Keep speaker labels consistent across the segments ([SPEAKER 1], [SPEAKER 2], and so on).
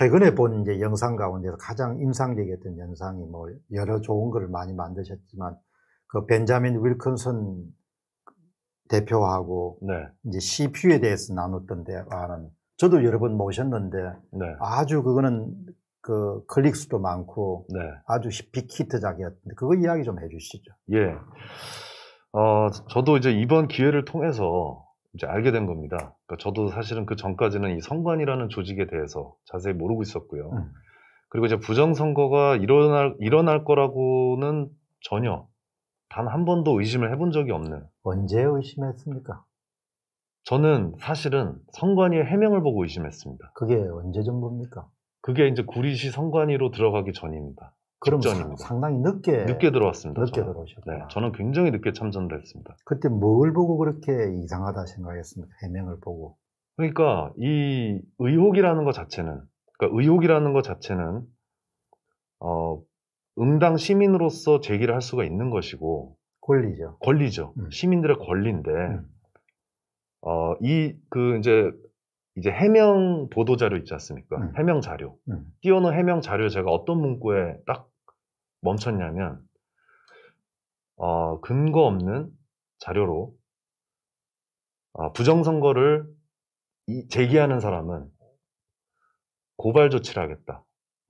[SPEAKER 1] 최근에 본 이제 영상 가운데서 가장 인상적이었던 영상이 뭐 여러 좋은 걸 많이 만드셨지만 그 벤자민 윌컨슨 대표하고 네. 이제 CPU에 대해서 나눴던 대화는 저도 여러 번 모셨는데 네. 아주 그거는 그 클릭 수도 많고 네. 아주 빅히트작이었는데 그거 이야기 좀 해주시죠.
[SPEAKER 2] 예. 어, 저도 이제 이번 기회를 통해서 이제 알게 된 겁니다. 그러니까 저도 사실은 그 전까지는 이 선관이라는 조직에 대해서 자세히 모르고 있었고요. 음. 그리고 이제 부정선거가 일어날, 일어날 거라고는 전혀 단 한 번도 의심을 해 본 적이 없는. 언제 의심했습니까? 저는 사실은 선관위의 해명을 보고 의심했습니다. 그게 언제 정도입니까? 그게 이제 구리시 선관위로 들어가기 전입니다. 그럼 직전입니다.
[SPEAKER 1] 상당히 늦게 늦게
[SPEAKER 2] 들어왔습니다. 늦게 들어오셨구나. 네, 저는 굉장히 늦게 참전됐습니다.
[SPEAKER 1] 그때 뭘 보고 그렇게 이상하다 생각했습니까? 해명을 보고.
[SPEAKER 2] 그러니까 이 의혹이라는 것 자체는 그러니까 의혹이라는 것 자체는 어, 응당 시민으로서 제기를 할 수가 있는 것이고 권리죠. 권리죠. 음. 시민들의 권리인데 음. 어, 이그 이제 이제 해명 보도 자료 있지 않습니까? 음. 해명 자료. 음. 띄어놓은 해명 자료 제가 어떤 문구에 딱 멈췄냐면 어, 근거 없는 자료로 어, 부정선거를 이, 제기하는 사람은 고발 조치를 하겠다.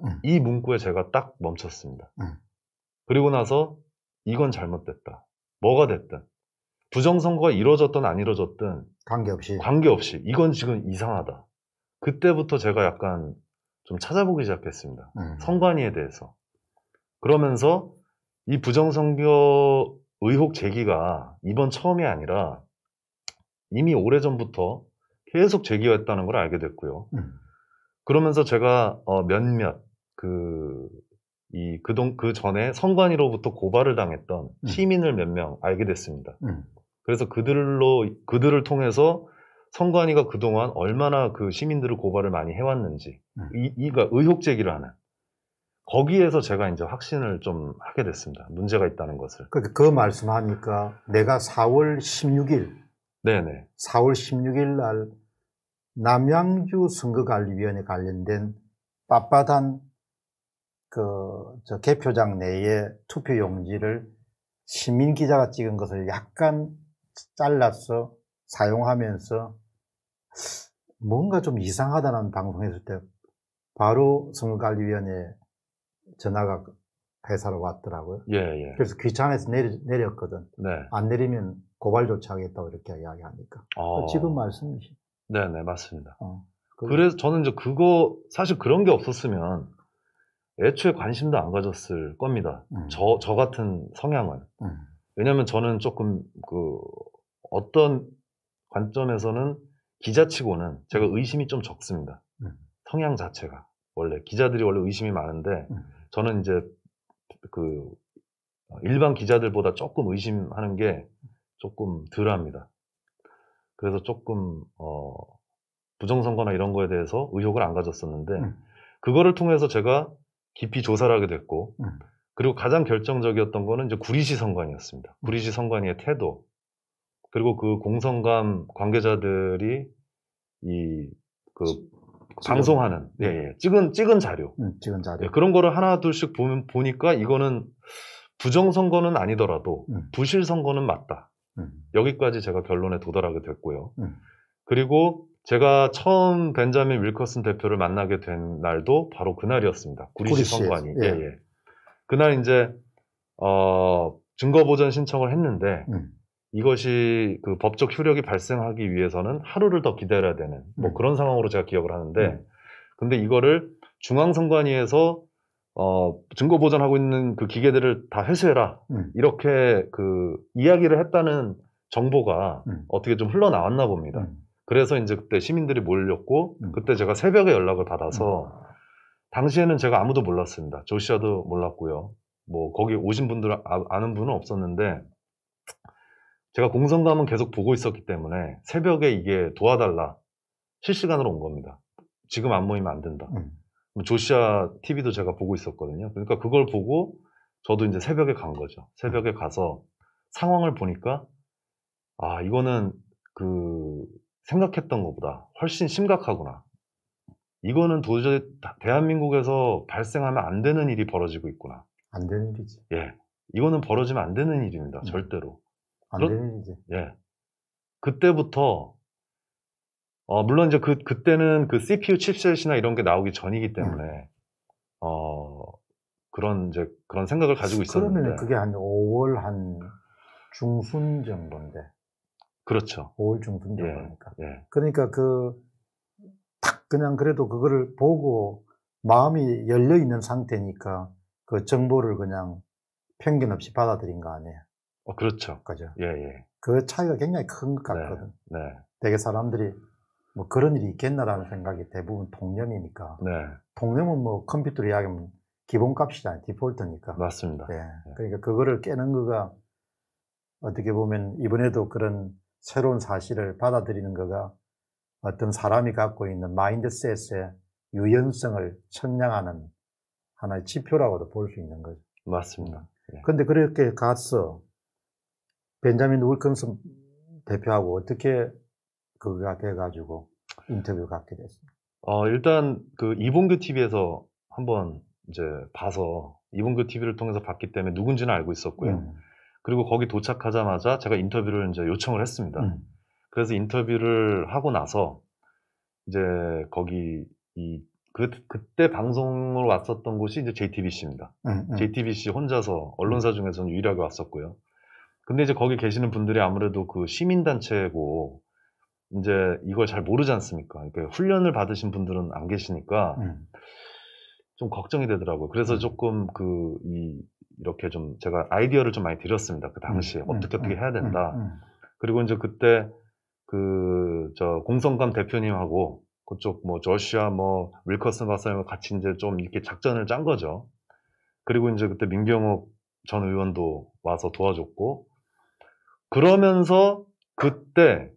[SPEAKER 2] 음. 이 문구에 제가 딱 멈췄습니다. 음. 그리고 나서 이건 잘못됐다. 뭐가 됐든 부정선거가 이루어졌든 안 이루어졌든 관계없이 관계없이 이건 지금 이상하다. 그때부터 제가 약간 좀 찾아보기 시작했습니다. 음. 선관위에 대해서. 그러면서 이 부정선거 의혹 제기가 이번 처음이 아니라 이미 오래전부터 계속 제기했다는 걸 알게 됐고요. 음. 그러면서 제가 어, 몇몇 그, 이, 그동, 그 전에 선관위로부터 고발을 당했던 음. 시민을 몇 명 알게 됐습니다. 음. 그래서 그들로 그들을 통해서 선관위가 그동안 얼마나 그 시민들을 고발을 많이 해왔는지 음. 이, 이가 의혹 제기를 하는 거기에서 제가 이제 확신을 좀 하게 됐습니다. 문제가 있다는 것을. 그,
[SPEAKER 1] 그 말씀하니까
[SPEAKER 2] 내가 4월
[SPEAKER 1] 16일 네네. 4월 16일 날 남양주 선거관리위원회 관련된 빳빳한 그저 개표장 내에 투표 용지를 시민 기자가 찍은 것을 약간 잘랐어 사용하면서 뭔가 좀 이상하다는 방송했을 때 바로 선거관리위원회 에 전화가 회사로 왔더라고요.
[SPEAKER 3] 예, 예. 그래서
[SPEAKER 1] 귀찮아서 내리, 내렸거든. 네. 안 내리면 고발 조치하겠다고 이렇게 이야기하니까. 어. 지금
[SPEAKER 2] 말씀이시. 네, 네, 맞습니다. 어, 그 그래서 저는 이제 그거 사실 그런 게 없었으면 애초에 관심도 안 가졌을 겁니다. 음. 저, 저 같은 성향은. 음. 왜냐하면 저는 조금 그 어떤 관점에서는 기자치고는 제가 음. 의심이 좀 적습니다. 음. 성향 자체가 원래 기자들이 원래 의심이 많은데 음. 저는 이제 그 일반 기자들보다 조금 의심하는 게 조금 덜합니다. 그래서 조금 어 부정선거나 이런 거에 대해서 의혹을 안 가졌었는데 음. 그거를 통해서 제가 깊이 조사를 하게 됐고 음. 그리고 가장 결정적이었던 거는 이제 구리시 선관이었습니다. 구리시 선관위의 태도 그리고 그 공성감 관계자들이
[SPEAKER 3] 이그 방송하는 예, 예,
[SPEAKER 2] 찍은 찍은 자료, 음, 찍은 자료 예, 그런 거를 하나 둘씩 보면 보니까 이거는 부정 선거는 아니더라도 음. 부실 선거는 맞다. 음. 여기까지 제가 결론에 도달하게 됐고요. 그리고 제가 처음 벤자민 윌커슨 대표를 만나게 된 날도 바로 그날이었습니다. 구리시 선관위. 예. 예. 예. 그날 이제 어, 증거 보전 신청을 했는데 음. 이것이 그 법적 효력이 발생하기 위해서는 하루를 더 기다려야 되는 뭐 음. 그런 상황으로 제가 기억을 하는데 음. 근데 이거를 중앙선관위에서 어, 증거 보전하고 있는 그 기계들을 다 회수해라 음. 이렇게 그 이야기를 했다는 정보가 음. 어떻게 좀 흘러나왔나 봅니다. 음. 그래서 이제 그때 시민들이 몰렸고 음. 그때 제가 새벽에 연락을 받아서 당시에는 제가 아무도 몰랐습니다. 조시아도 몰랐고요. 뭐 거기 오신 분들 아, 는 분은 없었는데 제가 공성감은 계속 보고 있었기 때문에 새벽에 이게 도와달라 실시간으로 온 겁니다. 지금 안 모이면 안 된다. 음. 조시아 TV도 제가 보고 있었거든요. 그러니까 그걸 보고 저도 이제 새벽에 간 거죠. 새벽에 가서 상황을 보니까 아 이거는 그 생각했던 것보다 훨씬 심각하구나. 이거는 도저히 대한민국에서 발생하면 안 되는 일이 벌어지고 있구나. 안 되는 일이지. 예. 이거는 벌어지면 안 되는 일입니다. 음. 절대로.
[SPEAKER 3] 안 그렇... 되는 일이지.
[SPEAKER 2] 예. 그때부터 어, 물론 이제 그 그때는 그 CPU 칩셋이나 이런 게 나오기 전이기 음. 때문에 음. 어, 그런 이제 그런 생각을 가지고 있었는데 그러면 그게
[SPEAKER 1] 한 5월 한 중순 정도인데
[SPEAKER 2] 그렇죠. 5월 중순 예. 정도니까. 예, 예.
[SPEAKER 1] 그러니까 그 그냥 그래도 그거를 보고 마음이 열려 있는 상태니까 그 정보를 그냥 편견 없이 받아들인 거 아니에요.
[SPEAKER 3] 어, 그렇죠. 그죠. 예, 예.
[SPEAKER 1] 그 차이가 굉장히 큰 것 같거든. 네, 네. 되게 사람들이 뭐 그런 일이 있겠나라는 생각이 대부분 통념이니까. 네. 통념은 뭐 컴퓨터로 이야기하면 기본값이잖아요. 디폴트니까. 맞습니다. 예. 네. 그러니까 그거를 깨는 거가 어떻게 보면 이번에도 그런 새로운 사실을 받아들이는 거가 어떤 사람이 갖고 있는 마인드셋의 유연성을 측량하는 하나의 지표라고도 볼 수 있는 거죠.
[SPEAKER 2] 맞습니다.
[SPEAKER 1] 예. 그런데 그렇게 가서 벤자민 울컨슨 대표하고 어떻게 그가 돼가지고 인터뷰 갖게 됐습니다.
[SPEAKER 2] 어, 일단 그 이봉규 TV에서 한번 이제 봐서 이봉규 TV를 통해서 봤기 때문에 누군지는 알고 있었고요. 음. 그리고 거기 도착하자마자 제가 인터뷰를 이제 요청을 했습니다. 음. 그래서 인터뷰를 하고 나서 이제 거기 이 그, 그때 방송을 왔었던 곳이 이제 JTBC입니다. 응, 응. JTBC 혼자서 언론사 중에서는 유일하게 왔었고요. 근데 이제 거기 계시는 분들이 아무래도 그 시민단체고 이제 이걸 잘 모르지 않습니까? 그러니까 훈련을 받으신 분들은 안 계시니까 응. 좀 걱정이 되더라고요. 그래서 조금 그이 이렇게 좀 제가 아이디어를 좀 많이 드렸습니다. 그 당시에 어떻게 어떻게 해야 된다. 그리고 이제 그때 그저 공성감 대표님하고 그쪽 뭐 조시아 뭐 윌커슨 박사님과 같이 이제 좀 이렇게 작전을 짠 거죠. 그리고 이제 그때 민경욱 전 의원도 와서 도와줬고 그러면서 그때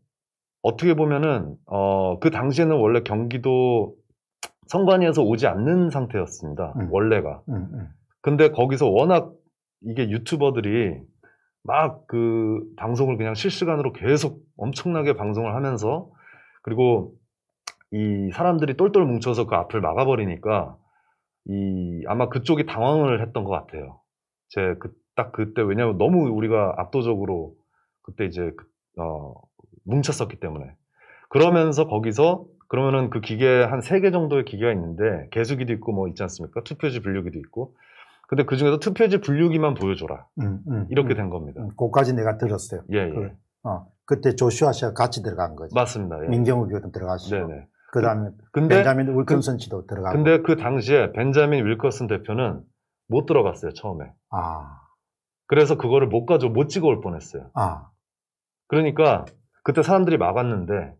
[SPEAKER 2] 어떻게 보면은 어 그 당시에는 원래 경기도 선관위에서 오지 않는 상태였습니다. 음. 원래가. 음, 음. 근데 거기서 워낙 이게 유튜버들이 막그 방송을 그냥 실시간으로 계속 엄청나게 방송을 하면서 그리고 이 사람들이 똘똘 뭉쳐서 그 앞을 막아버리니까 이 아마 그쪽이 당황을 했던 것 같아요. 제그딱 그때 왜냐면 너무 우리가 압도적으로 그때 이제 그, 어 뭉쳤었기 때문에 그러면서 거기서 그러면은 그 기계 한 세 개 정도의 기계가 있는데 개수기도 있고 뭐 있지 않습니까? 투표지 분류기도 있고 근데 그 중에서 투표지 분류기만 보여줘라. 음, 음, 이렇게 음. 된 겁니다. 음,
[SPEAKER 1] 그까지 내가 들었어요. 예, 예. 그, 어, 그때 조슈아 씨가 같이 들어간 거죠. 맞습니다. 예. 민경욱 의원도 들어가시고. 네네. 그다음에 그, 근데, 벤자민 그 윌컨슨 씨도 들어가고. 근데
[SPEAKER 2] 그 당시에 벤자민 윌커슨 대표는 못 들어갔어요 처음에. 아. 그래서 그거를 못 가져 못 찍어올 뻔했어요. 아. 그러니까 그때 사람들이 막았는데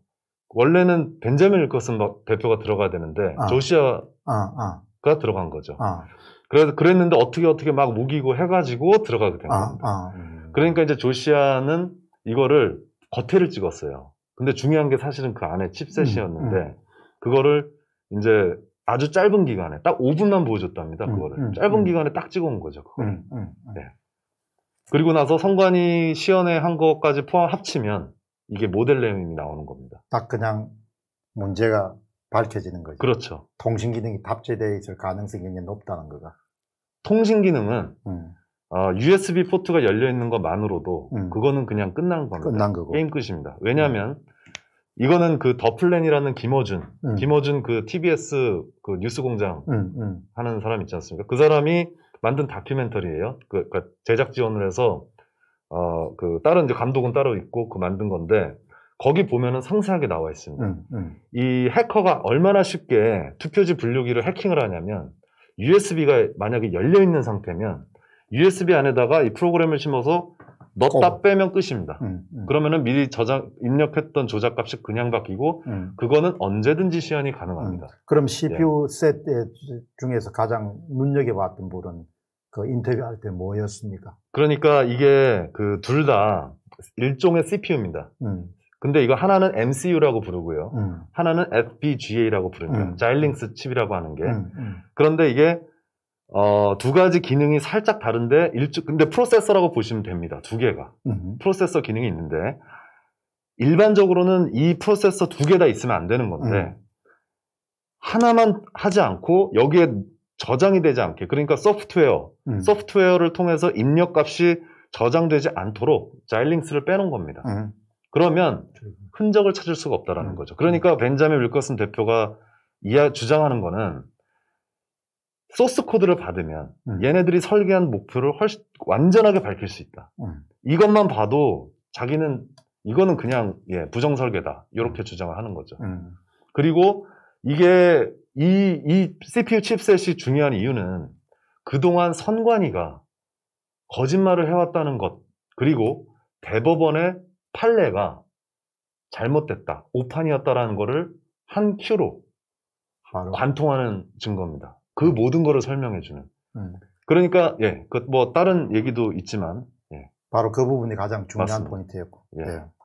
[SPEAKER 2] 원래는 벤자민 윌커슨 대표가 들어가야 되는데 아. 조슈아가 아. 아. 들어간 거죠. 아. 그래서 그랬는데 어떻게 어떻게 막묵이고 해가지고 들어가게 된 겁니다. 아, 아. 음. 그러니까 이제 조시아는 이거를 겉에를 찍었어요. 근데 중요한 게 사실은 그 안에 칩셋이었는데 음, 음. 그거를 이제 아주 짧은 기간에 딱 5분만 보여줬답니다. 음, 그거를 음, 짧은 음. 기간에 딱 찍어온 거죠. 그걸. 네. 그리고 나서 선관이시연에한 것까지 포함 합치면 이게 모델 내용이 나오는 겁니다. 딱
[SPEAKER 1] 그냥 문제가 밝혀지는 거죠. 그렇죠. 통신 기능이 탑재되어 있을 가능성이 굉장히 높다는 거가.
[SPEAKER 2] 통신 기능은 음. 어, USB 포트가 열려 있는 것만으로도 음. 그거는 그냥 끝난 겁니다. 끝난 거고. 게임 끝입니다. 왜냐하면 음. 이거는 그 더플랜이라는 김어준, 음. 김어준 그 TBS 그 뉴스공장 음, 음. 하는 사람 있지 않습니까? 그 사람이 만든 다큐멘터리예요. 그, 그니까 제작 지원을 해서 어, 그 다른 이제 감독은 따로 있고 그 만든 건데 거기 보면은 상세하게 나와 있습니다. 음, 음. 이 해커가 얼마나 쉽게 투표지 분류기를 해킹을 하냐면 USB가 만약에 열려 있는 상태면 USB 안에다가 이 프로그램을 심어서 넣다 어. 빼면 끝입니다. 음, 그러면은 미리 저장 입력했던 조작값이 그냥 바뀌고 그거는 언제든지 시연이 가능합니다. 그럼 CPU
[SPEAKER 1] 예. 셋 중에서 가장 눈여겨봤던 부분은 그 인터뷰할 때 뭐였습니까?
[SPEAKER 2] 그러니까 이게 그 둘 다 일종의 CPU입니다. 음. 근데 이거 하나는 MCU라고 부르고요. 음. 하나는 FPGA라고 부릅니다. 음. 자일링스 칩이라고 하는 게. 음, 음. 그런데 이게 어, 두 가지 기능이 살짝 다른데 일주 근데 프로세서라고 보시면 됩니다. 두 개가. 프로세서 기능이 있는데 일반적으로는 이 프로세서 두 개 다 있으면 안 되는 건데 음. 하나만 하지 않고 여기에 저장이 되지 않게 그러니까 소프트웨어 음. 소프트웨어를 통해서 입력값이 저장되지 않도록 자일링스를 빼놓은 겁니다. 그러면 그러니까. 흔적을 찾을 수가 없다라는 음. 거죠. 그러니까 음. 벤자민 윌커슨 대표가 이야 주장하는 거는 소스 코드를 받으면 음. 얘네들이 설계한 목표를 훨씬 완전하게 밝힐 수 있다. 음. 이것만 봐도 자기는 이거는 그냥 예, 부정 설계다 이렇게 음. 주장을 하는 거죠. 음. 그리고 이게 이, 이 CPU 칩셋이 중요한 이유는 그동안 선관위가 거짓말을 해왔다는 것 그리고 대법원의 판례가 잘못됐다, 오판이었다라는 거를 한 큐로 바로. 관통하는 증거입니다. 그 음. 모든 거를 설명해주는. 음. 그러니까 예, 그 뭐 다른 얘기도 있지만 예.
[SPEAKER 1] 바로
[SPEAKER 3] 그 부분이 가장 중요한 맞습니다. 포인트였고. 예. 예.